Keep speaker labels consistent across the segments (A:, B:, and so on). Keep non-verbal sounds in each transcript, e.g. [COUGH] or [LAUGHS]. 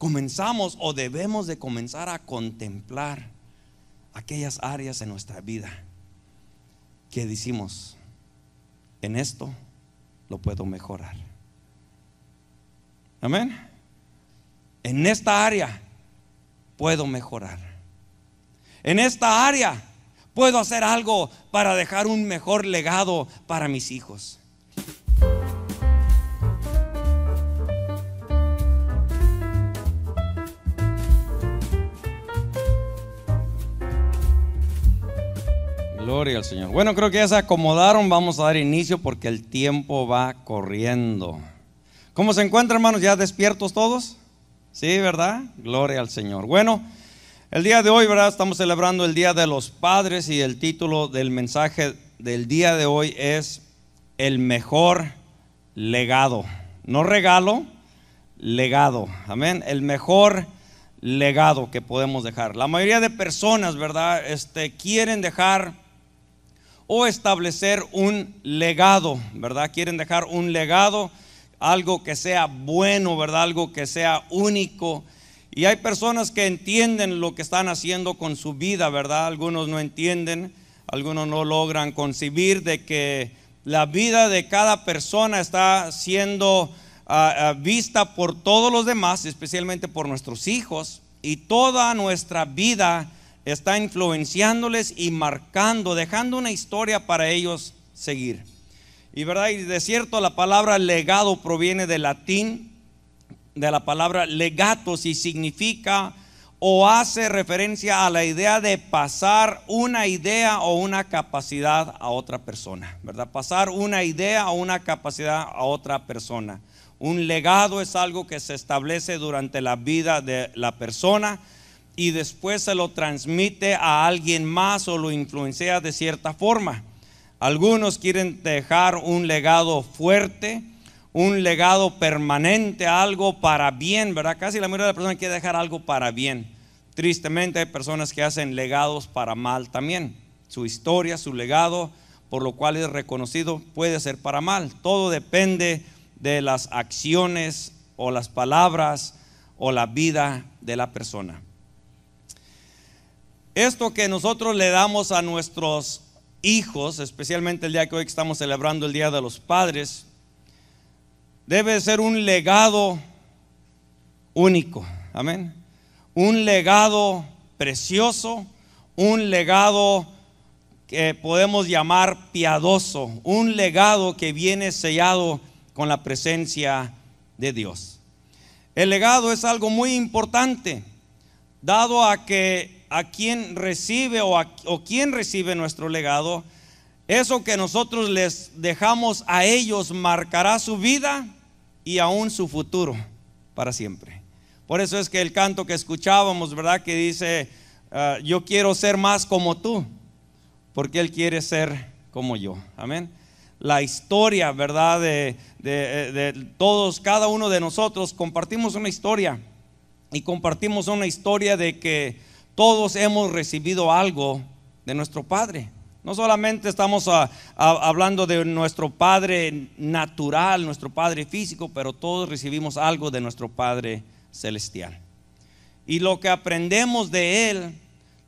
A: comenzamos o debemos de comenzar a contemplar aquellas áreas en nuestra vida que decimos, en esto lo puedo mejorar. Amén. En esta área puedo mejorar. En esta área puedo hacer algo para dejar un mejor legado para mis hijos. Gloria al Señor. Bueno, creo que ya se acomodaron. Vamos a dar inicio porque el tiempo va corriendo. ¿Cómo se encuentran, hermanos? ¿Ya despiertos todos? Sí, ¿verdad? Gloria al Señor. Bueno, el día de hoy, ¿verdad? Estamos celebrando el Día de los Padres y el título del mensaje del día de hoy es El mejor legado. No regalo, legado. Amén. El mejor legado que podemos dejar. La mayoría de personas, ¿verdad? Este, quieren dejar o establecer un legado, ¿verdad? Quieren dejar un legado, algo que sea bueno, ¿verdad? Algo que sea único. Y hay personas que entienden lo que están haciendo con su vida, ¿verdad? Algunos no entienden, algunos no logran concebir de que la vida de cada persona está siendo ah, ah, vista por todos los demás, especialmente por nuestros hijos, y toda nuestra vida está influenciándoles y marcando, dejando una historia para ellos seguir. Y verdad, y de cierto la palabra legado proviene del latín, de la palabra legatos y significa o hace referencia a la idea de pasar una idea o una capacidad a otra persona, ¿verdad? Pasar una idea o una capacidad a otra persona. Un legado es algo que se establece durante la vida de la persona y después se lo transmite a alguien más o lo influencia de cierta forma. Algunos quieren dejar un legado fuerte, un legado permanente, algo para bien, ¿verdad? Casi la mayoría de las personas quiere dejar algo para bien. Tristemente hay personas que hacen legados para mal también. Su historia, su legado, por lo cual es reconocido, puede ser para mal. Todo depende de las acciones o las palabras o la vida de la persona. Esto que nosotros le damos a nuestros hijos, especialmente el día que hoy estamos celebrando el Día de los Padres, debe ser un legado único. Amén. Un legado precioso, un legado que podemos llamar piadoso, un legado que viene sellado con la presencia de Dios. El legado es algo muy importante, dado a que a quien recibe o, a, o quien recibe nuestro legado, eso que nosotros les dejamos a ellos marcará su vida y aún su futuro para siempre. Por eso es que el canto que escuchábamos, ¿verdad? Que dice, ah, yo quiero ser más como tú, porque Él quiere ser como yo. Amén. La historia, ¿verdad? de todos, cada uno de nosotros, compartimos una historia y compartimos una historia de que todos hemos recibido algo de nuestro Padre. No solamente estamos hablando de nuestro Padre natural, nuestro Padre físico, pero todos recibimos algo de nuestro Padre celestial. Y lo que aprendemos de Él,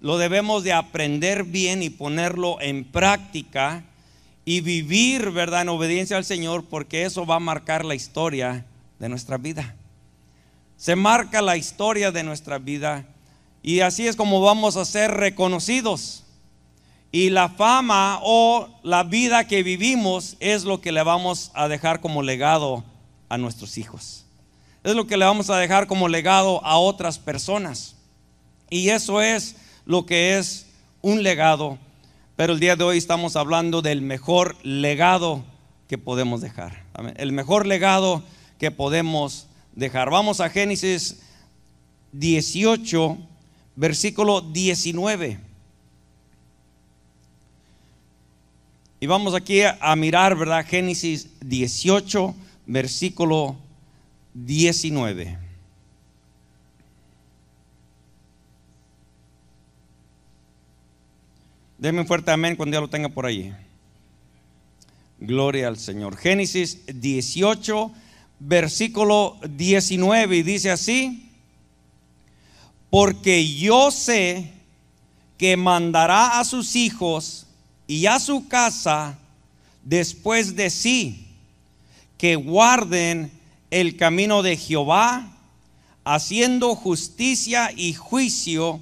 A: lo debemos de aprender bien y ponerlo en práctica y vivir, ¿verdad?, en obediencia al Señor, porque eso va a marcar la historia de nuestra vida. Se marca la historia de nuestra vida y así es como vamos a ser reconocidos. Y la fama o la vida que vivimos es lo que le vamos a dejar como legado a nuestros hijos. Es lo que le vamos a dejar como legado a otras personas. Y eso es lo que es un legado. Pero el día de hoy estamos hablando del mejor legado que podemos dejar. El mejor legado que podemos dejar. Vamos a Génesis 18, versículo 19. Y vamos aquí a, mirar, ¿verdad? Génesis 18, versículo 19. Deme un fuerte amén cuando ya lo tenga por allí. Gloria al Señor. Génesis 18, versículo 19, y dice así porque yo sé que mandará a sus hijos y a su casa después de sí, que guarden el camino de Jehová, haciendo justicia y juicio,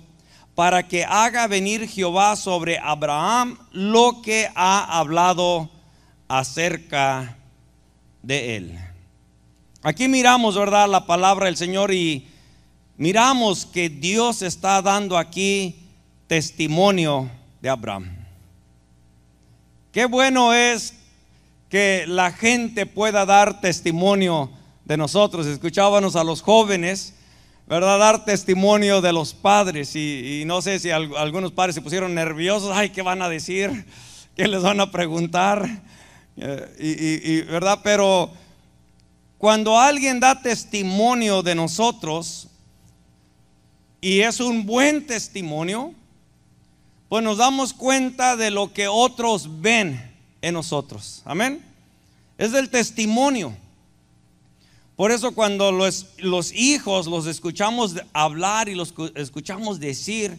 A: para que haga venir Jehová sobre Abraham lo que ha hablado acerca de él. Aquí miramos, ¿verdad?, la palabra del Señor y miramos que Dios está dando aquí testimonio de Abraham. Qué bueno es que la gente pueda dar testimonio de nosotros. Escuchábamos a los jóvenes, ¿verdad? Dar testimonio de los padres. Y, no sé si algunos padres se pusieron nerviosos. Ay, ¿qué van a decir? [LAUGHS] ¿Qué les van a preguntar? Eh, y, y, ¿verdad? Pero cuando alguien da testimonio de nosotros, y es un buen testimonio, pues nos damos cuenta de lo que otros ven en nosotros. Amén. Es del testimonio. Por eso cuando los, los hijos los escuchamos hablar y los escuchamos decir,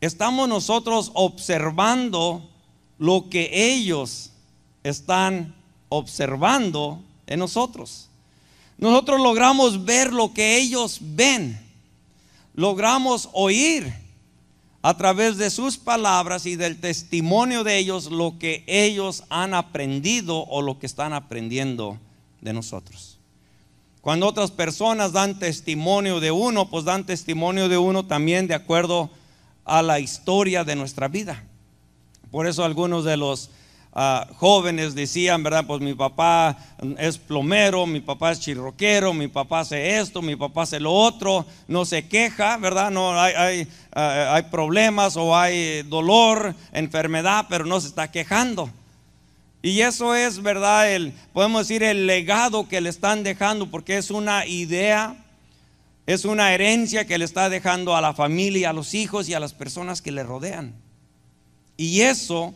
A: estamos nosotros observando lo que ellos están observando en nosotros. Nosotros logramos ver lo que ellos ven logramos oír a través de sus palabras y del testimonio de ellos lo que ellos han aprendido o lo que están aprendiendo de nosotros. Cuando otras personas dan testimonio de uno, pues dan testimonio de uno también de acuerdo a la historia de nuestra vida. Por eso algunos de los jóvenes decían, ¿verdad? Pues mi papá es plomero, mi papá es chirroquero, mi papá hace esto, mi papá hace lo otro, no se queja, ¿verdad? No hay, eh, hay, problemas o hay dolor, enfermedad, pero no se está quejando. Y eso es, ¿verdad? El, podemos decir el legado que le están dejando, porque es una idea, es una herencia que le está dejando a la familia, a los hijos y a las personas que le rodean. Y eso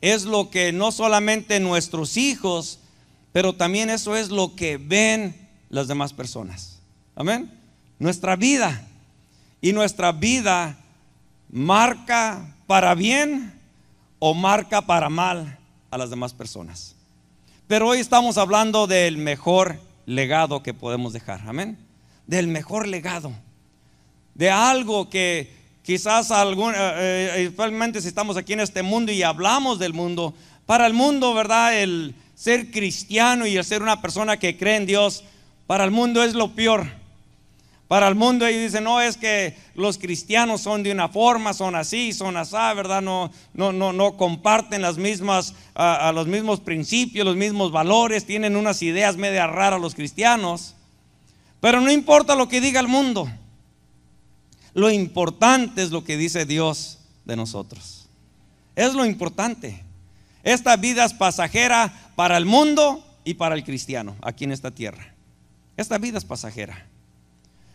A: es lo que no solamente nuestros hijos, pero también eso es lo que ven las demás personas. Amén. Nuestra vida. Y nuestra vida marca para bien o marca para mal a las demás personas. Pero hoy estamos hablando del mejor legado que podemos dejar. Amén. Del mejor legado. De algo que Quizás algún, eh, eh, si estamos aquí en este mundo y hablamos del mundo, para el mundo, ¿verdad? El ser cristiano y el ser una persona que cree en Dios, para el mundo es lo peor. Para el mundo ellos dicen, no, es que los cristianos son de una forma, son así, son así, ¿verdad? No, no, no, no comparten las mismas, a, los mismos principios, los mismos valores, tienen unas ideas media raras los cristianos. Pero no importa lo que diga el mundo. Lo importante es lo que dice Dios de nosotros. Es lo importante. Esta vida es pasajera para el mundo y para el cristiano aquí en esta tierra. Esta vida es pasajera.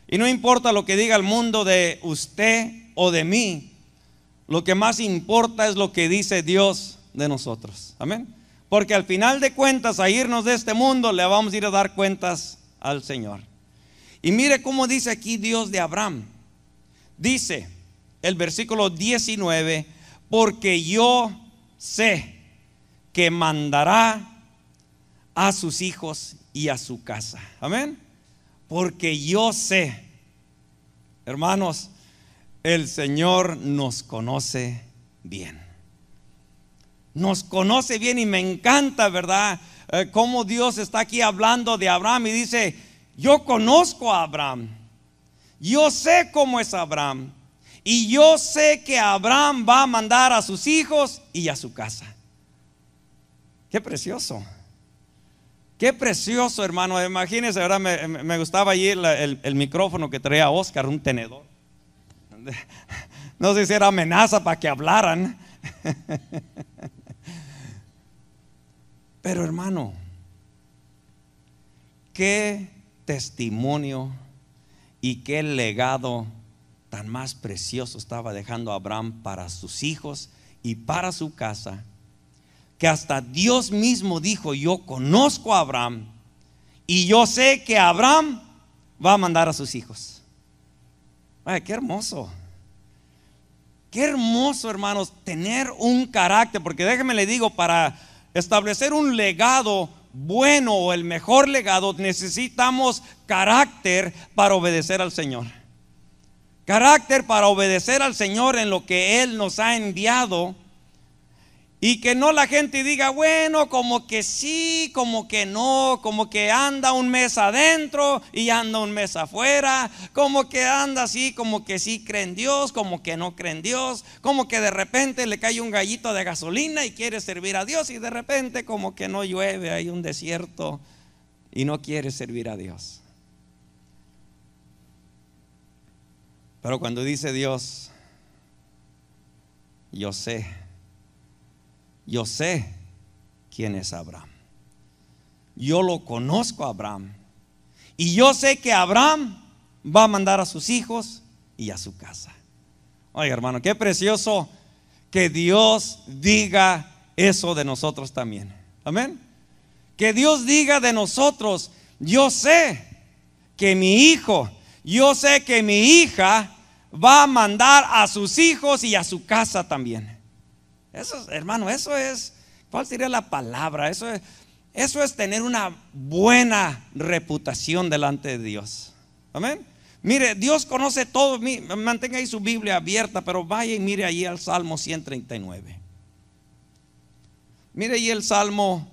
A: Y no importa lo que diga el mundo de usted o de mí, lo que más importa es lo que dice Dios de nosotros. Amén. Porque al final de cuentas, a irnos de este mundo, le vamos a ir a dar cuentas al Señor. Y mire cómo dice aquí Dios de Abraham. Dice el versículo 19, porque yo sé que mandará a sus hijos y a su casa. Amén. Porque yo sé, hermanos, el Señor nos conoce bien. Nos conoce bien y me encanta, ¿verdad? Como eh, cómo Dios está aquí hablando de Abraham y dice, yo conozco a Abraham yo sé cómo es Abraham. Y yo sé que Abraham va a mandar a sus hijos y a su casa. Qué precioso. Qué precioso, hermano. Imagínense, ahora me, gustaba allí el, micrófono que traía Oscar, un tenedor. No sé si era amenaza para que hablaran. Pero hermano, qué testimonio y qué legado tan más precioso estaba dejando Abraham para sus hijos y para su casa, que hasta Dios mismo dijo, yo conozco a Abraham y yo sé que Abraham va a mandar a sus hijos. Ay, qué hermoso. Qué hermoso, hermanos, tener un carácter, porque déjeme le digo, para establecer un legado bueno o el mejor legado, necesitamos carácter para obedecer al Señor. Carácter para obedecer al Señor en lo que Él nos ha enviado y que no la gente diga, bueno, como que sí, como que no, como que anda un mes adentro y anda un mes afuera, como que anda así, como que sí cree en Dios, como que no cree en Dios, como que de repente le cae un gallito de gasolina y quiere servir a Dios y de repente como que no llueve, hay un desierto y no quiere servir a Dios. Pero cuando dice Dios, yo sé yo sé quién es Abraham. Yo lo conozco a Abraham. Y yo sé que Abraham va a mandar a sus hijos y a su casa. Oye, hermano, qué precioso que Dios diga eso de nosotros también. Amén. Que Dios diga de nosotros, yo sé que mi hijo, yo sé que mi hija va a mandar a sus hijos y a su casa también. Eso, hermano, eso es, ¿cuál sería la palabra? Eso es, eso es tener una buena reputación delante de Dios. Amén. Mire, Dios conoce todo. Mantenga ahí su Biblia abierta, pero vaya y mire ahí al Salmo 139. Mire ahí el Salmo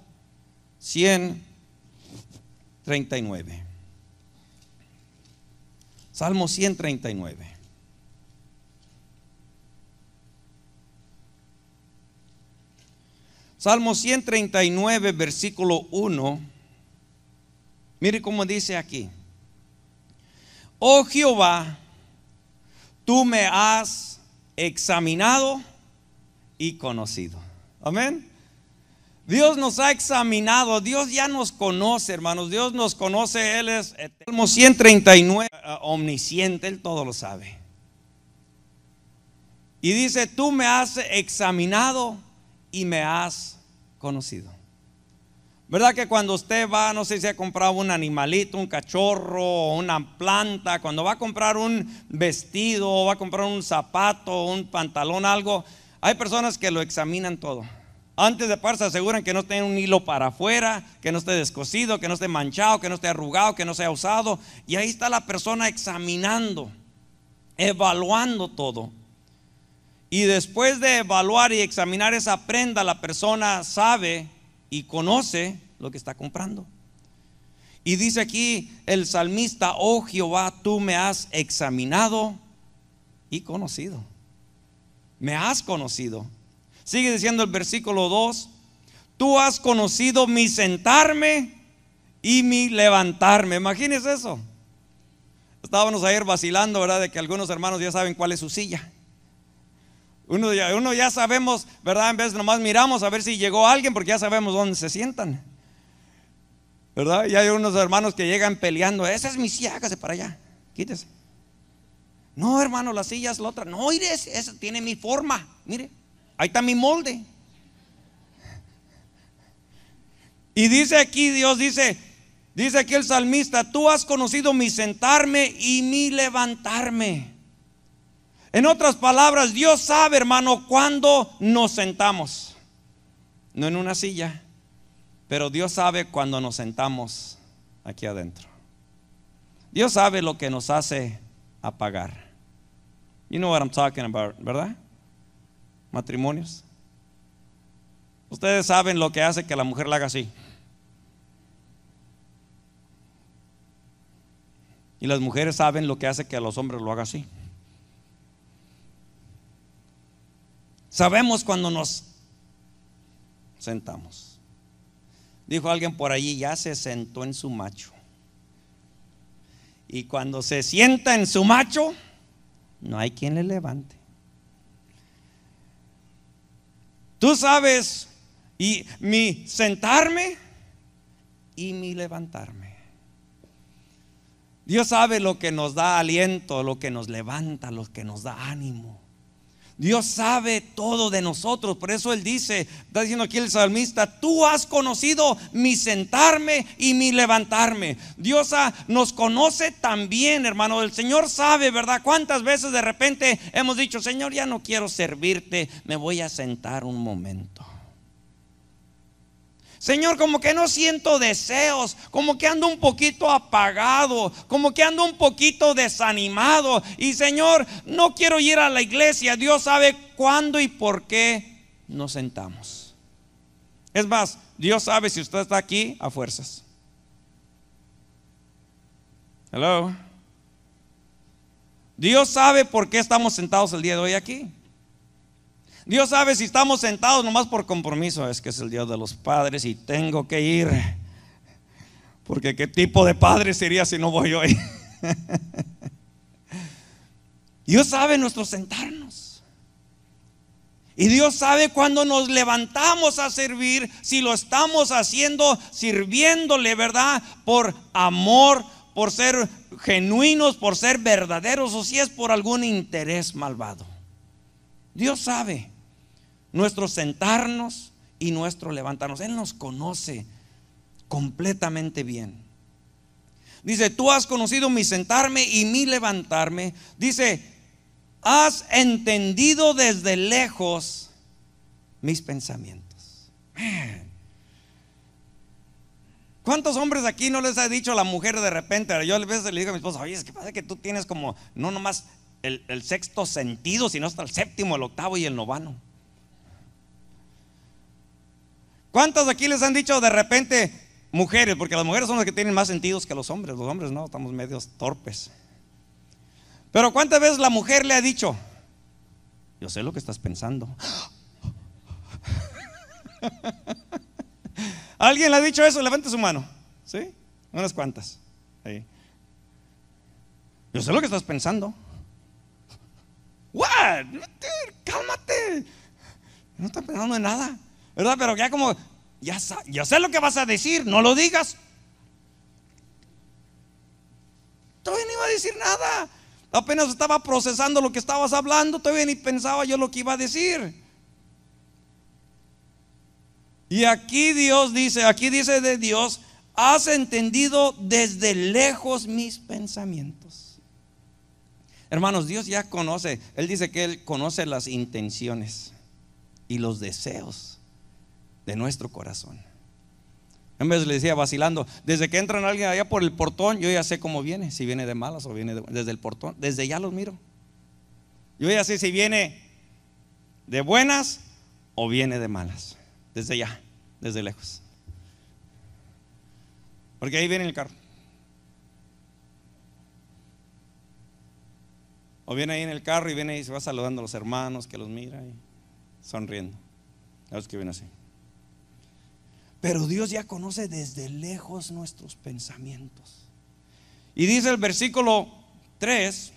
A: 139. Salmo 139. Salmo 139, versículo 1. Mire cómo dice aquí. Oh Jehová, tú me has examinado y conocido. Amén. Dios nos ha examinado, Dios ya nos conoce, hermanos, Dios nos conoce, Él es Salmo 139, eh, omnisciente, Él todo lo sabe. Y dice, tú me has examinado me has conocido. ¿Verdad que cuando usted va, no sé si ha comprado un animalito, un cachorro, una planta, cuando va a comprar un vestido, va a comprar un zapato, un pantalón, algo, hay personas que lo examinan todo. Antes de par aseguran que no esté un hilo para afuera, que no esté descosido, que no esté manchado, que no esté arrugado, que no sea usado. Y ahí está la persona examinando, evaluando todo. Y después de evaluar y examinar esa prenda, la persona sabe y conoce lo que está comprando. Y dice aquí el salmista, oh Jehová, tú me has examinado y conocido. Me has conocido. Sigue diciendo el versículo 2, tú has conocido mi sentarme y mi levantarme. Imagínense eso. Estábamos ayer vacilando, ¿verdad? De que algunos hermanos ya saben cuál es su silla. Uno ya, sabemos, ¿verdad? En vez de nomás miramos a ver si llegó alguien porque ya sabemos dónde se sientan. ¿Verdad? Y hay unos hermanos que llegan peleando. Esa es mi silla, hágase para allá. Quítese. No, hermano, la silla es la otra. No, mire, esa tiene mi forma. Mire, ahí está mi molde. Y dice aquí, Dios dice, dice aquí el salmista, tú has conocido mi sentarme y mi levantarme. En otras palabras, Dios sabe, hermano, cuando nos sentamos. No en una silla, pero Dios sabe cuando nos sentamos aquí adentro. Dios sabe lo que nos hace apagar. You know what I'm talking about, ¿verdad? Matrimonios. Ustedes saben lo que hace que la mujer la haga así. Y las mujeres saben lo que hace que a los hombres lo haga así. Sabemos cuando nos sentamos. Dijo alguien por allí, ya se sentó en su macho. Y cuando se sienta en su macho, no hay quien le levante. Tú sabes, y mi sentarme y mi levantarme. Dios sabe lo que nos da aliento, lo que nos levanta, lo que nos da ánimo. Dios sabe todo de nosotros. Por eso Él dice, está diciendo aquí el salmista, tú has conocido mi sentarme y mi levantarme. Dios nos conoce también, hermano. El Señor sabe, ¿verdad? ¿Cuántas veces de repente hemos dicho, Señor, ya no quiero servirte, me voy a sentar un momento? Señor, como que no siento deseos, como que ando un poquito apagado, como que ando un poquito desanimado. Y Señor, no quiero ir a la iglesia. Dios sabe cuándo y por qué nos sentamos. Es más, Dios sabe si usted está aquí a fuerzas. Hello. Dios sabe por qué estamos sentados el día de hoy aquí. Dios sabe si estamos sentados nomás por compromiso. Es que es el Dios de los padres y tengo que ir. Porque qué tipo de padre sería si no voy hoy. [LAUGHS] Dios sabe nuestro sentarnos. Y Dios sabe cuando nos levantamos a servir, si lo estamos haciendo, sirviéndole, ¿verdad? Por amor, por ser genuinos, por ser verdaderos, o si es por algún interés malvado. Dios sabe nuestro sentarnos y nuestro levantarnos. Él nos conoce completamente bien. Dice, tú has conocido mi sentarme y mi levantarme. Dice, has entendido desde lejos mis pensamientos. ¿Cuántos hombres aquí no les ha dicho a la mujer de repente? Yo a veces le digo a mi esposa, oye, es que pasa que tú tienes como no nomás el, el sexto sentido, sino hasta el séptimo, el octavo y el novano. ¿Cuántas aquí les han dicho de repente mujeres? Porque las mujeres son las que tienen más sentidos que los hombres. Los hombres no, estamos medios torpes. Pero ¿cuántas veces la mujer le ha dicho? Yo sé lo que estás pensando. [LAUGHS] ¿Alguien le ha dicho eso? Levante su mano. ¿Sí? Unas cuantas. Ahí. Yo sé lo que estás pensando. ¿What? Cálmate. No estás pensando en nada. Pero ya como, ya, ya sé lo que vas a decir, no lo digas. Todavía no iba a decir nada. Apenas estaba procesando lo que estabas hablando, todavía ni pensaba yo lo que iba a decir. Y aquí Dios dice, aquí dice de Dios, has entendido desde lejos mis pensamientos. Hermanos, Dios ya conoce, Él dice que Él conoce las intenciones y los deseos de nuestro corazón. En vez le decía vacilando, desde que entran alguien allá por el portón, yo ya sé cómo viene, si viene de malas o viene de, desde el portón, desde ya los miro. Yo ya sé si viene de buenas o viene de malas, desde ya, desde lejos. Porque ahí viene el carro. O viene ahí en el carro y viene y se va saludando a los hermanos que los mira y sonriendo. A los que viene así. Pero Dios ya conoce desde lejos nuestros pensamientos. Y dice el versículo 3,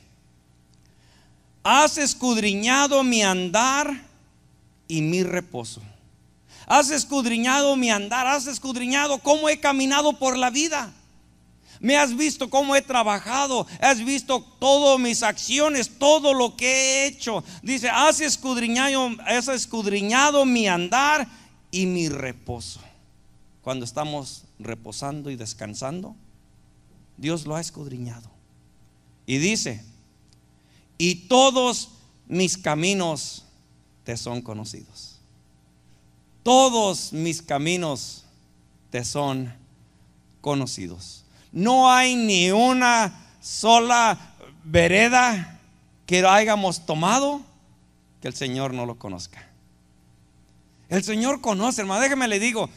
A: has escudriñado mi andar y mi reposo. Has escudriñado mi andar, has escudriñado cómo he caminado por la vida. Me has visto cómo he trabajado, has visto todas mis acciones, todo lo que he hecho. Dice, has escudriñado, has escudriñado mi andar y mi reposo cuando estamos reposando y descansando? Dios lo ha escudriñado. Y dice, y todos mis caminos te son conocidos. Todos mis caminos te son conocidos. No hay ni una sola vereda que hayamos tomado que el Señor no lo conozca. El Señor conoce, hermano, déjeme le digo,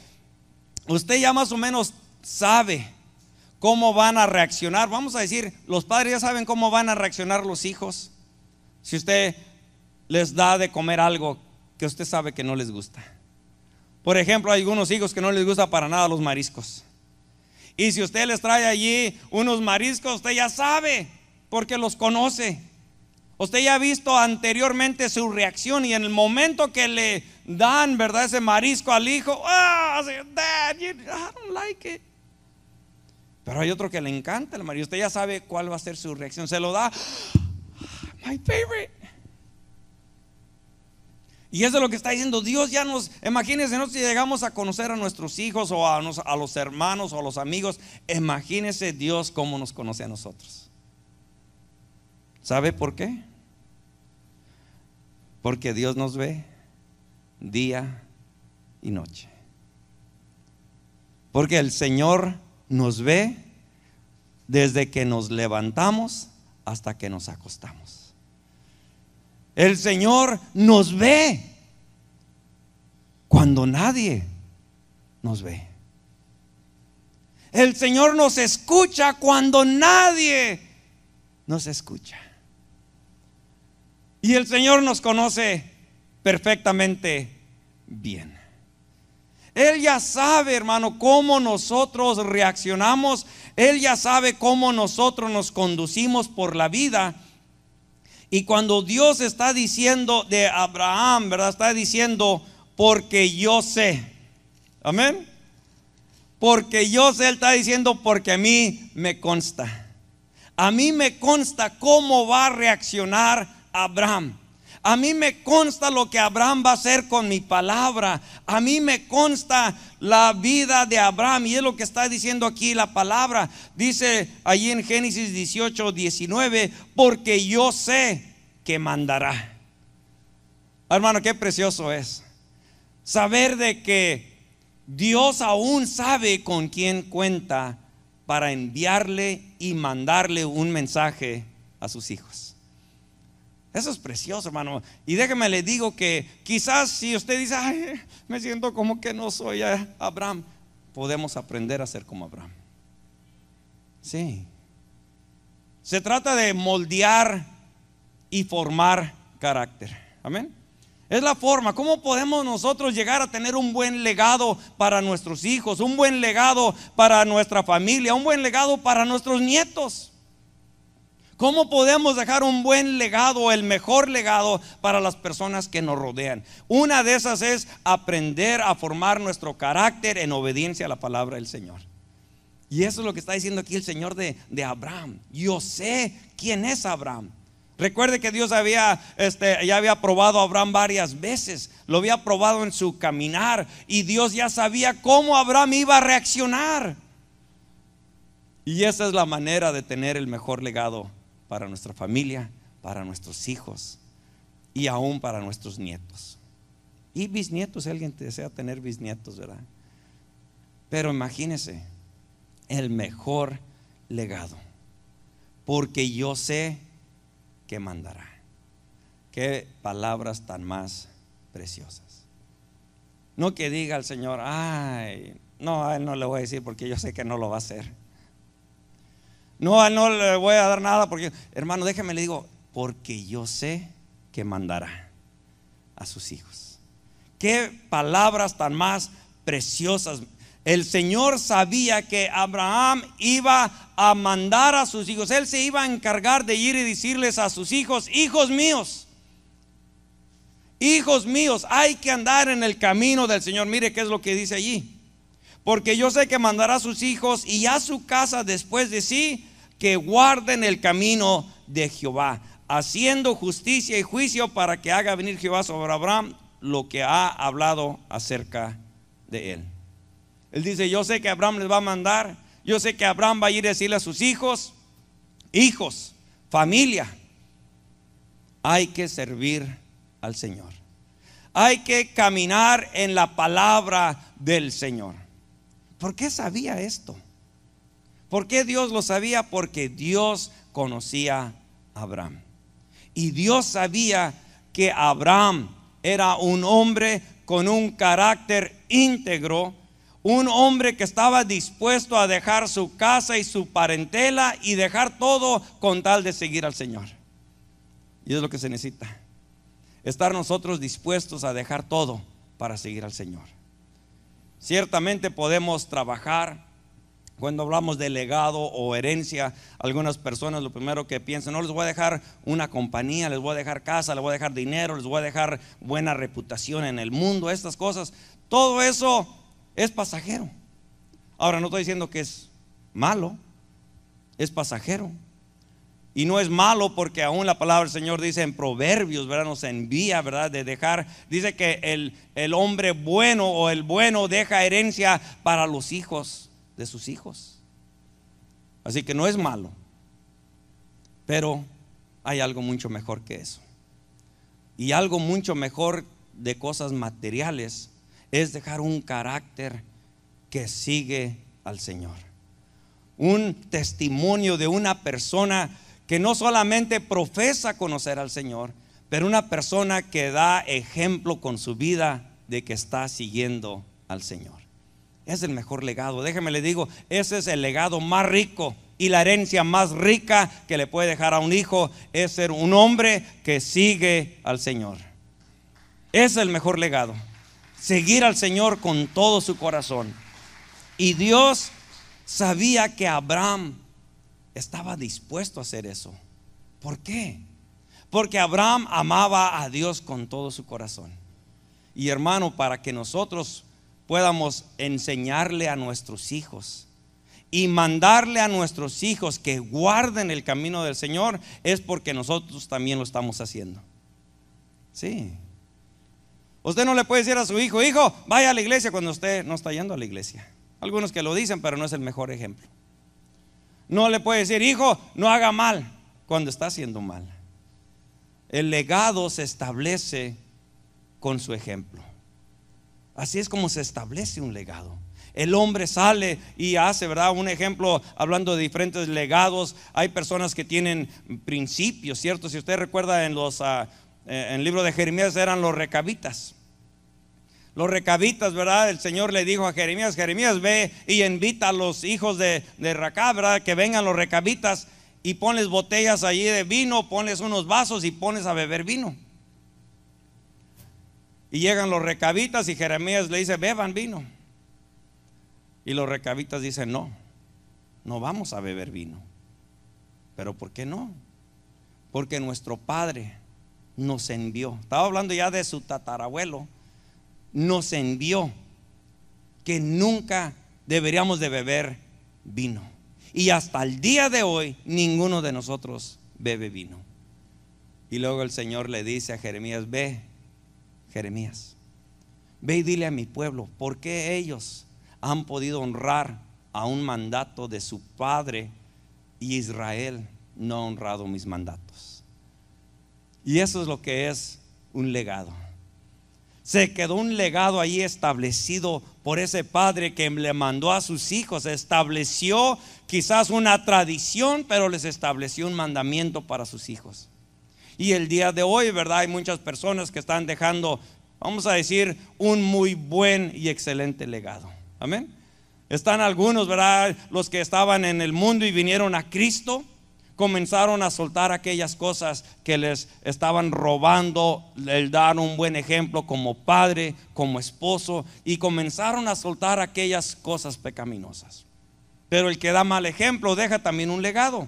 A: usted ya más o menos sabe cómo van a reaccionar. Vamos a decir, los padres ya saben cómo van a reaccionar los hijos. Si usted les da de comer algo que usted sabe que no les gusta. Por ejemplo, hay algunos hijos que no les gusta para nada los mariscos. Y si usted les trae allí unos mariscos, usted ya sabe, porque los conoce. Usted ya ha visto anteriormente su reacción y en el momento que le dan, ¿verdad? Ese marisco al hijo, ah, I don't like it. Pero hay otro que le encanta el marisco. Usted ya sabe cuál va a ser su reacción. Se lo da. Ah, my favorite. Y eso es lo que está diciendo Dios. Ya nos, imagínense, no si llegamos a conocer a nuestros hijos o a, a los hermanos o a los amigos, imagínense Dios cómo nos conoce a nosotros. ¿Sabe por qué? Porque Dios nos ve día y noche. Porque el Señor nos ve desde que nos levantamos hasta que nos acostamos. El Señor nos ve cuando nadie nos ve. El Señor nos escucha cuando nadie nos escucha. Y el Señor nos conoce perfectamente bien. Él ya sabe, hermano, cómo nosotros reaccionamos. Él ya sabe cómo nosotros nos conducimos por la vida. Y cuando Dios está diciendo de Abraham, ¿verdad? Está diciendo, porque yo sé. Amén. Porque yo sé, Él está diciendo, porque a mí me consta. A mí me consta cómo va a reaccionar Abraham. A mí me consta lo que Abraham va a hacer con mi palabra. A mí me consta la vida de Abraham. Y es lo que está diciendo aquí la palabra. Dice allí en Génesis 18, 19, porque yo sé que mandará. Hermano, qué precioso es. Saber de que Dios aún sabe con quién cuenta para enviarle y mandarle un mensaje a sus hijos. Eso es precioso, hermano. Y déjeme le digo que quizás si usted dice, me siento como que no soy Abraham, podemos aprender a ser como Abraham. Sí. Se trata de moldear y formar carácter. Amén. Es la forma. ¿Cómo podemos nosotros llegar a tener un buen legado para nuestros hijos, un buen legado para nuestra familia, un buen legado para nuestros nietos? ¿Cómo podemos dejar un buen legado, el mejor legado para las personas que nos rodean? Una de esas es aprender a formar nuestro carácter en obediencia a la palabra del Señor. Y eso es lo que está diciendo aquí el Señor de, Abraham. Yo sé quién es Abraham. Recuerde que Dios había, este, ya había probado a Abraham varias veces, lo había probado en su caminar y Dios ya sabía cómo Abraham iba a reaccionar. Y esa es la manera de tener el mejor legado para nuestra familia, para nuestros hijos y aún para nuestros nietos. Y bisnietos, si alguien desea tener bisnietos, ¿verdad? Pero imagínese, el mejor legado, porque yo sé que mandará. Qué palabras tan más preciosas. No que diga el Señor, ay, no, a él no le voy a decir porque yo sé que no lo va a hacer no, no le voy a dar nada porque, hermano, déjeme, le digo, porque yo sé que mandará a sus hijos. Qué palabras tan más preciosas. El Señor sabía que Abraham iba a mandar a sus hijos. Él se iba a encargar de ir y decirles a sus hijos, hijos míos, hijos míos, hay que andar en el camino del Señor. Mire qué es lo que dice allí. Porque yo sé que mandará a sus hijos y a su casa después de sí que guarden el camino de Jehová, haciendo justicia y juicio para que haga venir Jehová sobre Abraham lo que ha hablado acerca de él. Él dice, yo sé que Abraham les va a mandar, yo sé que Abraham va a ir a decirle a sus hijos, hijos, familia, hay que servir al Señor. Hay que caminar en la palabra del Señor. ¿Por qué sabía esto? ¿Por qué Dios lo sabía? Porque Dios conocía a Abraham. Y Dios sabía que Abraham era un hombre con un carácter íntegro, un hombre que estaba dispuesto a dejar su casa y su parentela y dejar todo con tal de seguir al Señor. Y es lo que se necesita. Estar nosotros dispuestos a dejar todo para seguir al Señor. Ciertamente podemos trabajar, cuando hablamos de legado o herencia, algunas personas lo primero que piensan, no les voy a dejar una compañía, les voy a dejar casa, les voy a dejar dinero, les voy a dejar buena reputación en el mundo, estas cosas. Todo eso es pasajero. Ahora, no estoy diciendo que es malo, es pasajero. Y no es malo porque aún la palabra del Señor dice en Proverbios, ¿verdad? Nos envía, ¿verdad? De dejar, dice que el, el hombre bueno o el bueno deja herencia para los hijos de sus hijos. Así que no es malo, pero hay algo mucho mejor que eso. Y algo mucho mejor de cosas materiales es dejar un carácter que sigue al Señor. Un testimonio de una persona que no solamente profesa conocer al Señor, pero una persona que da ejemplo con su vida de que está siguiendo al Señor. Es el mejor legado. Déjeme le digo, ese es el legado más rico y la herencia más rica que le puede dejar a un hijo es ser un hombre que sigue al Señor. Es el mejor legado. Seguir al Señor con todo su corazón. Y Dios sabía que Abraham estaba dispuesto a hacer eso. ¿Por qué? Porque Abraham amaba a Dios con todo su corazón. Y hermano, para que nosotros podamos enseñarle a nuestros hijos y mandarle a nuestros hijos que guarden el camino del Señor, es porque nosotros también lo estamos haciendo. Sí. Usted no le puede decir a su hijo, hijo, vaya a la iglesia cuando usted no está yendo a la iglesia. Algunos que lo dicen, pero no es el mejor ejemplo. No le puede decir, hijo, no haga mal cuando está haciendo mal. El legado se establece con su ejemplo. Así es como se establece un legado. El hombre sale y hace, ¿verdad? Un ejemplo, hablando de diferentes legados, hay personas que tienen principios, ¿cierto? Si usted recuerda en los, ah, eh, en el libro de Jeremías eran los recabitas. Los recabitas, ¿verdad? El Señor le dijo a Jeremías, Jeremías, ve y invita a los hijos de, de Racá, ¿verdad? Que vengan los recabitas y pones botellas allí de vino, pones unos vasos y pones a beber vino. Y llegan los recabitas y Jeremías le dice, beban vino. Y los recabitas dicen, no, no vamos a beber vino. Pero ¿por qué no? Porque nuestro Padre nos envió. Estaba hablando ya de su tatarabuelo. Nos envió que nunca deberíamos de beber vino. Y hasta el día de hoy ninguno de nosotros bebe vino. Y luego el Señor le dice a Jeremías, ve Jeremías. Ve y dile a mi pueblo, ¿por qué ellos han podido honrar a un mandato de su padre y Israel no ha honrado mis mandatos? Y eso es lo que es un legado. Se quedó un legado ahí establecido por ese padre que le mandó a sus hijos. Estableció quizás una tradición, pero les estableció un mandamiento para sus hijos. Y el día de hoy, ¿verdad? Hay muchas personas que están dejando, vamos a decir, un muy buen y excelente legado. Amén. Están algunos, ¿verdad? Los que estaban en el mundo y vinieron a Cristo, comenzaron a soltar aquellas cosas que les estaban robando, el dar un buen ejemplo como padre, como esposo, y comenzaron a soltar aquellas cosas pecaminosas. Pero el que da mal ejemplo deja también un legado.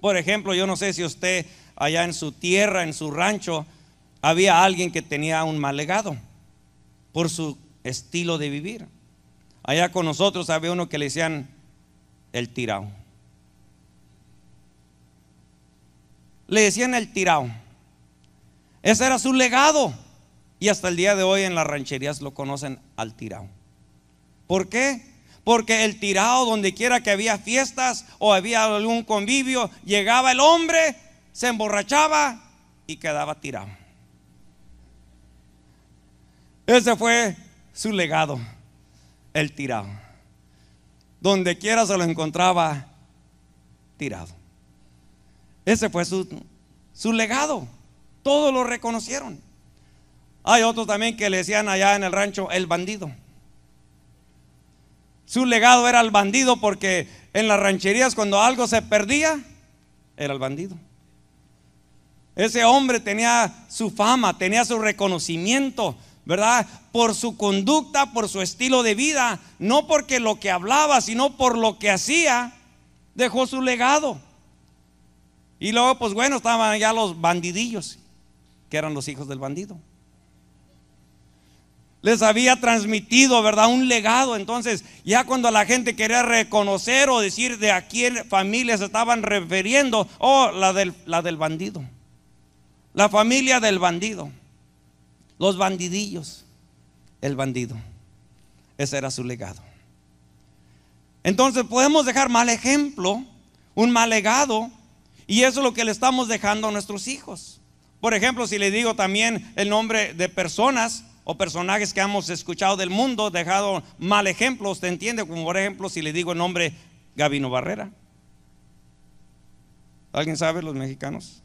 A: Por ejemplo, yo no sé si usted allá en su tierra, en su rancho, había alguien que tenía un mal legado por su estilo de vivir. Allá con nosotros había uno que le decían el tirao. Le decían el tirao. Ese era su legado. Y hasta el día de hoy en las rancherías lo conocen al tirao. ¿Por qué? Porque el tirao, donde quiera que había fiestas o había algún convivio, llegaba el hombre se emborrachaba y quedaba tirado. Ese fue su legado, el tirado. Donde quiera se lo encontraba tirado. Ese fue su, legado. Todos lo reconocieron. Hay otros también que le decían allá en el rancho el bandido. Su legado era el bandido porque en las rancherías cuando algo se perdía, era el bandido. Ese hombre tenía su fama, tenía su reconocimiento, ¿verdad? Por su conducta, por su estilo de vida, no porque lo que hablaba, sino por lo que hacía, dejó su legado. Y luego, pues bueno, estaban ya los bandidillos, que eran los hijos del bandido. Les había transmitido, ¿verdad? Un legado. Entonces, ya cuando la gente quería reconocer o decir de a quién familia se estaban refiriendo, oh, la del, la del bandido. La familia del bandido. Los bandidillos. El bandido. Ese era su legado. Entonces podemos dejar mal ejemplo, un mal legado, y eso es lo que le estamos dejando a nuestros hijos. Por ejemplo, si le digo también el nombre de personas o personajes que hemos escuchado del mundo, dejado mal ejemplo, usted entiende, como por ejemplo si le digo el nombre Gabino Barrera. ¿Alguien sabe los mexicanos?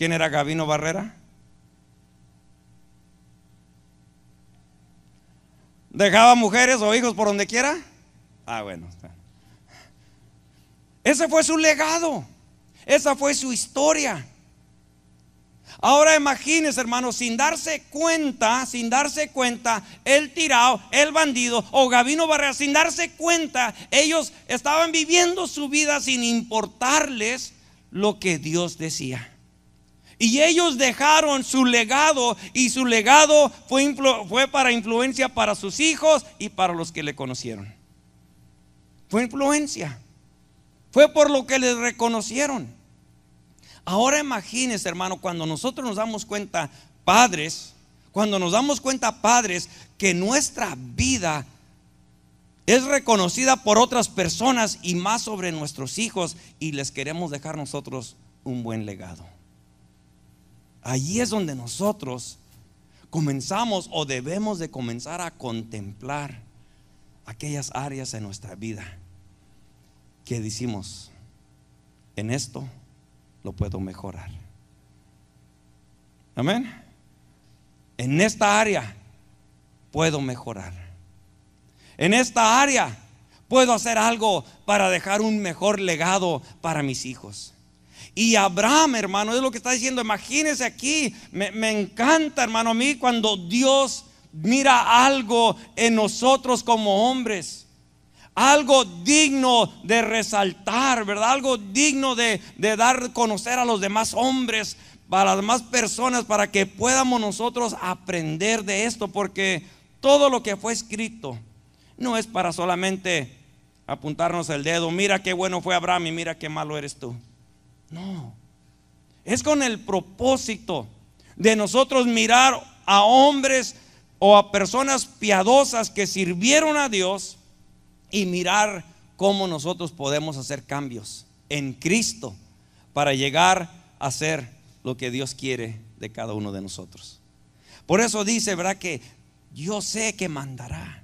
A: ¿Quién era Gabino Barrera? ¿Dejaba mujeres o hijos por donde quiera? Ah, bueno. Ese fue su legado. Esa fue su historia. Ahora imagínense, hermanos sin darse cuenta, sin darse cuenta, el tirado, el bandido o Gabino Barrera, sin darse cuenta, ellos estaban viviendo su vida sin importarles lo que Dios decía. Y ellos dejaron su legado y su legado fue, fue para influencia para sus hijos y para los que le conocieron. Fue influencia. Fue por lo que les reconocieron. Ahora imagínense, hermano, cuando nosotros nos damos cuenta, padres, cuando nos damos cuenta, padres, que nuestra vida es reconocida por otras personas y más sobre nuestros hijos y les queremos dejar nosotros un buen legado. Allí es donde nosotros comenzamos o debemos de comenzar a contemplar aquellas áreas en nuestra vida que decimos, en esto lo puedo mejorar. Amén. En esta área puedo mejorar. En esta área puedo hacer algo para dejar un mejor legado para mis hijos. Y Abraham, hermano, es lo que está diciendo. Imagínense aquí, me, encanta, hermano, a mí cuando Dios mira algo en nosotros como hombres algo digno de resaltar, ¿verdad? Algo digno de, dar conocer a los demás hombres, para las demás personas, para que podamos nosotros aprender de esto, porque todo lo que fue escrito no es para solamente apuntarnos el dedo, mira qué bueno fue Abraham y mira qué malo eres tú. No. Es con el propósito de nosotros mirar a hombres o a personas piadosas que sirvieron a Dios y mirar cómo nosotros podemos hacer cambios en Cristo para llegar a ser lo que Dios quiere de cada uno de nosotros. Por eso dice, ¿verdad? Que yo sé que mandará.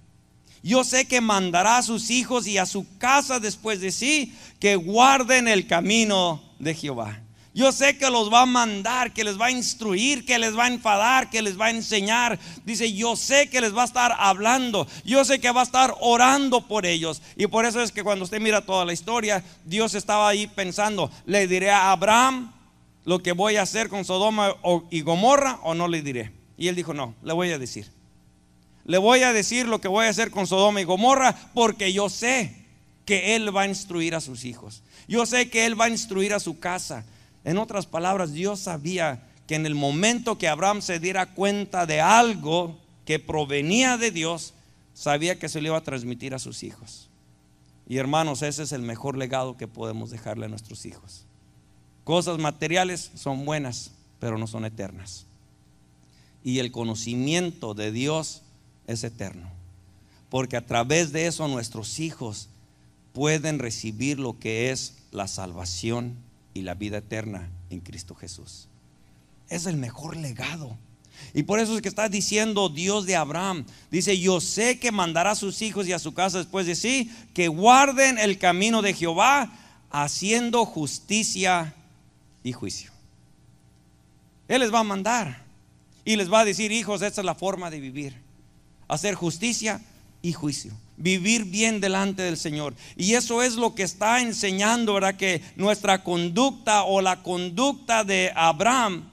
A: Yo sé que mandará a sus hijos y a su casa después de sí que guarden el camino de Jehová. Yo sé que los va a mandar, que les va a instruir, que les va a enfadar, que les va a enseñar. Dice, yo sé que les va a estar hablando, yo sé que va a estar orando por ellos. Y por eso es que cuando usted mira toda la historia, Dios estaba ahí pensando, ¿le diré a Abraham lo que voy a hacer con Sodoma y Gomorra o no le diré? Y él dijo, no, le voy a decir le voy a decir lo que voy a hacer con Sodoma y Gomorra, porque yo sé que Él va a instruir a sus hijos. Yo sé que Él va a instruir a su casa. En otras palabras, Dios sabía que en el momento que Abraham se diera cuenta de algo que provenía de Dios, sabía que se lo iba a transmitir a sus hijos. Y hermanos, ese es el mejor legado que podemos dejarle a nuestros hijos. Cosas materiales son buenas, pero no son eternas. Y el conocimiento de Dios es eterno. Porque a través de eso nuestros hijos pueden recibir lo que es la salvación y la vida eterna en Cristo Jesús. Es el mejor legado. Y por eso es que está diciendo Dios de Abraham. Dice, yo sé que mandará a sus hijos y a su casa después de sí, que guarden el camino de Jehová, haciendo justicia y juicio. Él les va a mandar y les va a decir, hijos, esta es la forma de vivir hacer justicia y juicio. Vivir bien delante del Señor. Y eso es lo que está enseñando, ¿verdad? Que nuestra conducta o la conducta de Abraham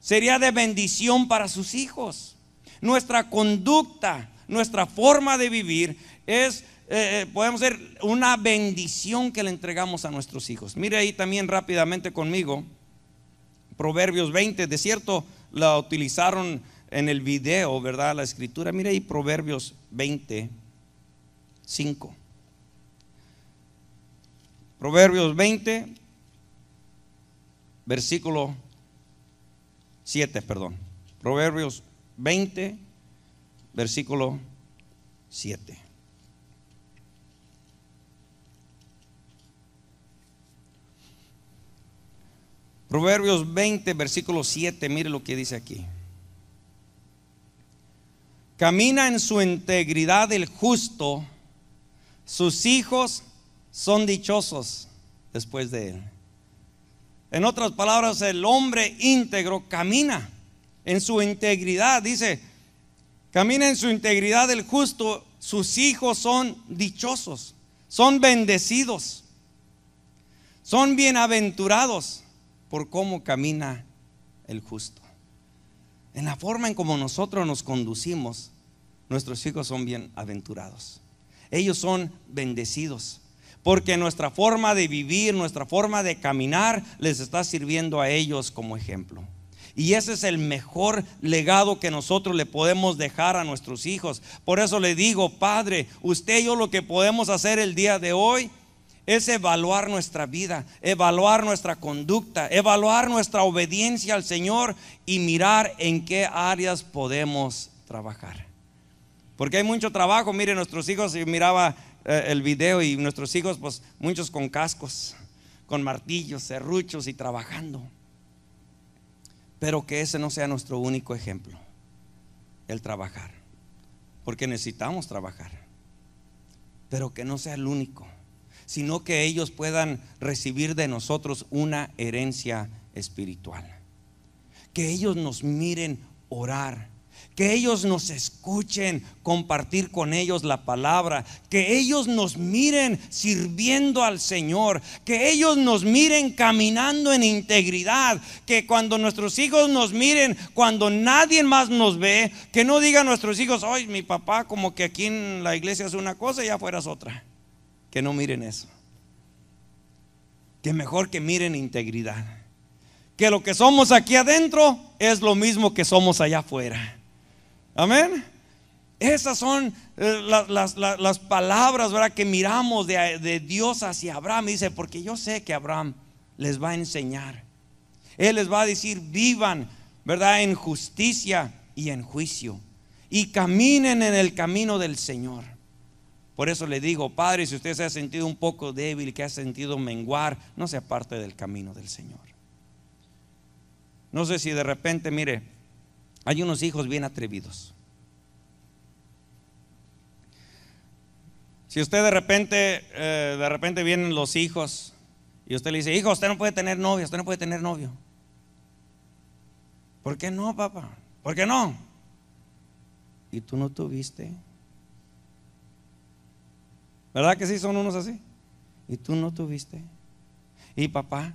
A: sería de bendición para sus hijos. Nuestra conducta, nuestra forma de vivir es, eh, eh, podemos ser una bendición que le entregamos a nuestros hijos. Mire ahí también rápidamente conmigo, Proverbios 20, de cierto la utilizaron en el video, ¿verdad? La escritura. Mire ahí Proverbios 20, 5. Proverbios 20, versículo 7, perdón. Proverbios 20, versículo 7. Proverbios 20, versículo 7, mire lo que dice aquí. Camina en su integridad el justo, sus hijos son dichosos después de él. En otras palabras, el hombre íntegro camina en su integridad, dice, camina en su integridad el justo, sus hijos son dichosos, son bendecidos, son bienaventurados por cómo camina el justo en la forma en como nosotros nos conducimos, nuestros hijos son bienaventurados. Ellos son bendecidos. Porque nuestra forma de vivir, nuestra forma de caminar, les está sirviendo a ellos como ejemplo. Y ese es el mejor legado que nosotros le podemos dejar a nuestros hijos. Por eso le digo, Padre, usted y yo lo que podemos hacer el día de hoy es evaluar nuestra vida, evaluar nuestra conducta, evaluar nuestra obediencia al Señor y mirar en qué áreas podemos trabajar. Porque hay mucho trabajo, mire, nuestros hijos, yo miraba eh, el video y nuestros hijos, pues muchos con cascos, con martillos, serruchos y trabajando. Pero que ese no sea nuestro único ejemplo, el trabajar. Porque necesitamos trabajar. Pero que no sea el único sino que ellos puedan recibir de nosotros una herencia espiritual. Que ellos nos miren orar, que ellos nos escuchen compartir con ellos la palabra, que ellos nos miren sirviendo al Señor, que ellos nos miren caminando en integridad, que cuando nuestros hijos nos miren, cuando nadie más nos ve, que no digan nuestros hijos, hoy mi papá como que aquí en la iglesia es una cosa y afuera es otra que no miren eso. Que mejor que miren integridad. Que lo que somos aquí adentro es lo mismo que somos allá afuera. Amén. Esas son eh, las, palabras que miramos de, Dios hacia Abraham. dice, porque yo sé que Abraham les va a enseñar. Él les va a decir, vivan, ¿verdad? En justicia y en juicio. Y caminen en el camino del Señor. Por eso le digo, Padre, si usted se ha sentido un poco débil, que ha sentido menguar, no se aparte del camino del Señor. No sé si de repente, mire, hay unos hijos bien atrevidos. Si usted de repente, eh, de repente vienen los hijos y usted le dice, hijo, usted no puede tener novio, usted no puede tener novio. ¿Por qué no, papá? ¿Por qué no? Y tú no tuviste. ¿Verdad que sí son unos así? Y tú no tuviste. Y papá,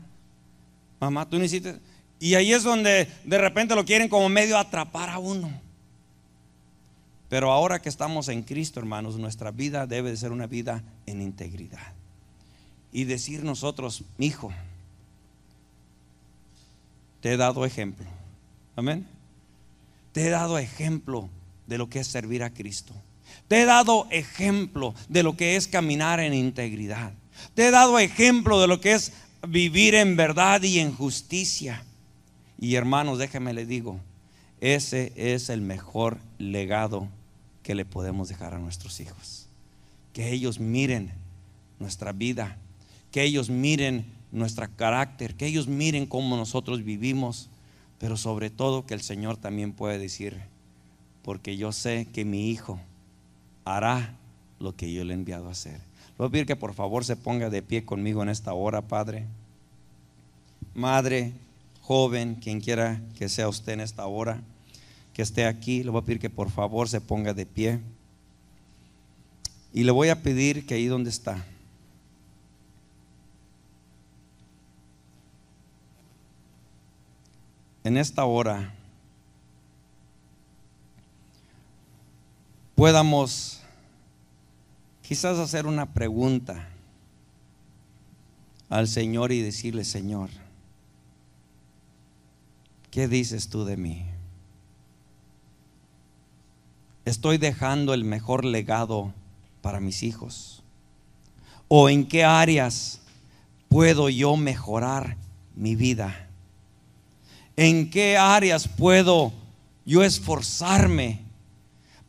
A: mamá, tú no hiciste. Y ahí es donde de repente lo quieren como medio atrapar a uno. Pero ahora que estamos en Cristo, hermanos, nuestra vida debe de ser una vida en integridad. Y decir nosotros, hijo, te he dado ejemplo. Amén. Te he dado ejemplo de lo que es servir a Cristo. Te he dado ejemplo de lo que es caminar en integridad. Te he dado ejemplo de lo que es vivir en verdad y en justicia. Y hermanos, déjeme le digo, ese es el mejor legado que le podemos dejar a nuestros hijos. Que ellos miren nuestra vida, que ellos miren nuestro carácter, que ellos miren cómo nosotros vivimos, pero sobre todo que el Señor también puede decir, porque yo sé que mi hijo hará lo que yo le he enviado a hacer. Le voy a pedir que por favor se ponga de pie conmigo en esta hora, Padre. Madre, joven, quien quiera que sea usted en esta hora, que esté aquí, le voy a pedir que por favor se ponga de pie. Y le voy a pedir que ahí donde está, en esta hora, podamos quizás hacer una pregunta al Señor y decirle, Señor, ¿qué dices tú de mí? ¿Estoy dejando el mejor legado para mis hijos? ¿O en qué áreas puedo yo mejorar mi vida? ¿En qué áreas puedo yo esforzarme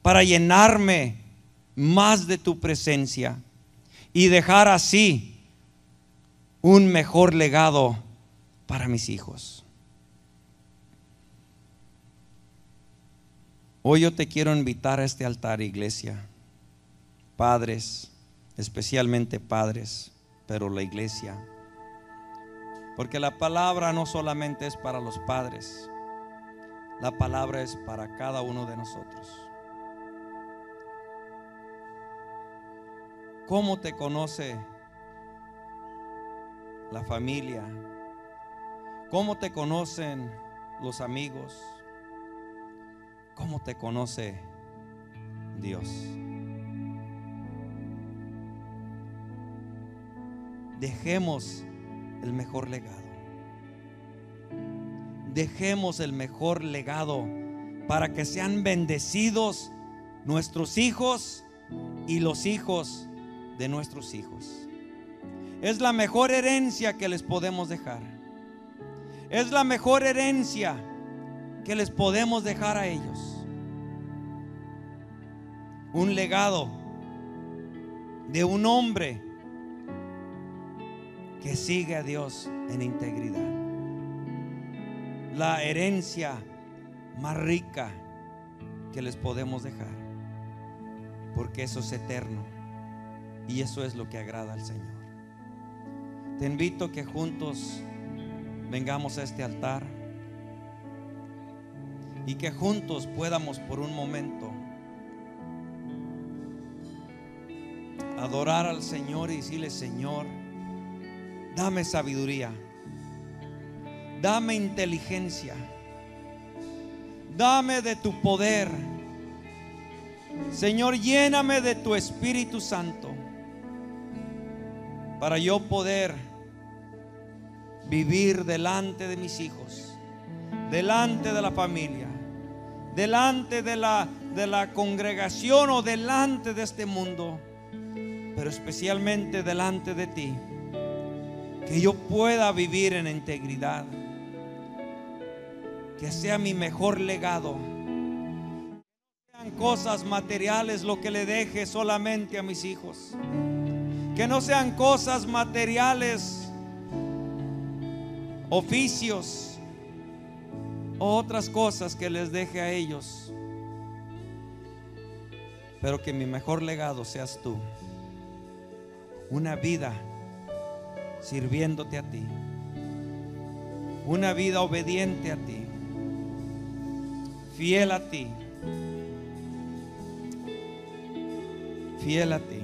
A: para llenarme más de tu presencia y dejar así un mejor legado para mis hijos. Hoy yo te quiero invitar a este altar, iglesia, padres, especialmente padres, pero la iglesia. Porque la palabra no solamente es para los padres, la palabra es para cada uno de nosotros. cómo te conoce la familia, cómo te conocen los amigos, cómo te conoce Dios. Dejemos el mejor legado. Dejemos el mejor legado para que sean bendecidos nuestros hijos y los hijos de nuestros hijos. Es la mejor herencia que les podemos dejar. Es la mejor herencia que les podemos dejar a ellos. Un legado de un hombre que sigue a Dios en integridad. La herencia más rica que les podemos dejar, porque eso es eterno. Y eso es lo que agrada al Señor. Te invito que juntos vengamos a este altar y que juntos podamos por un momento adorar al Señor y decirle, Señor, dame sabiduría, dame inteligencia, dame de tu poder. Señor, lléname de tu Espíritu Santo para yo poder vivir delante de mis hijos, delante de la familia, delante de la, de la congregación o delante de este mundo, pero especialmente delante de ti. Que yo pueda vivir en integridad. Que sea mi mejor legado. Que sean cosas materiales lo que le deje solamente a mis hijos que no sean cosas materiales, oficios o otras cosas que les deje a ellos. Pero que mi mejor legado seas tú. Una vida sirviéndote a ti. Una vida obediente a ti. Fiel a ti. Fiel a ti.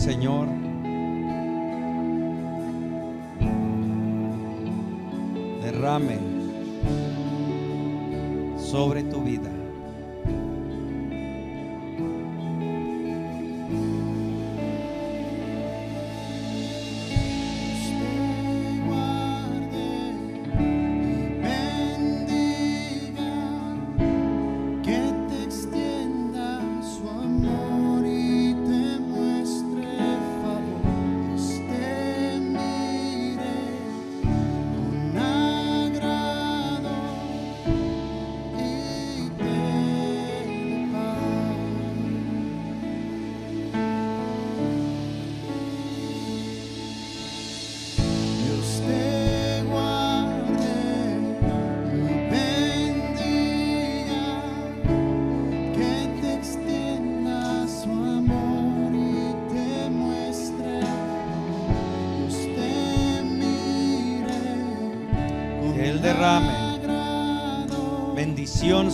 A: Señor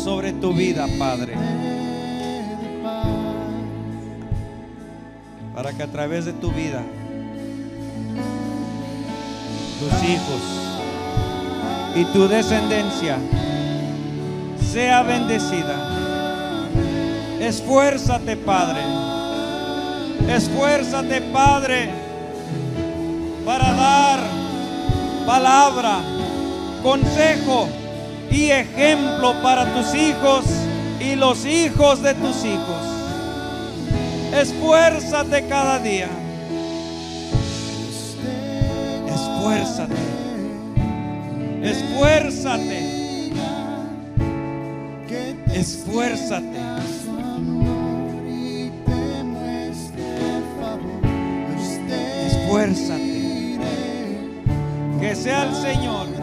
A: sobre tu vida, Padre. Para que a través de tu vida, tus hijos y tu descendencia sea bendecida. Esfuérzate, Padre. Esfuérzate, Padre, para dar palabra, consejo y ejemplo para tus hijos y los hijos de tus hijos. Esfuérzate cada día. Esfuérzate. Esfuérzate. Esfuérzate. Esfuérzate. Que sea el Señor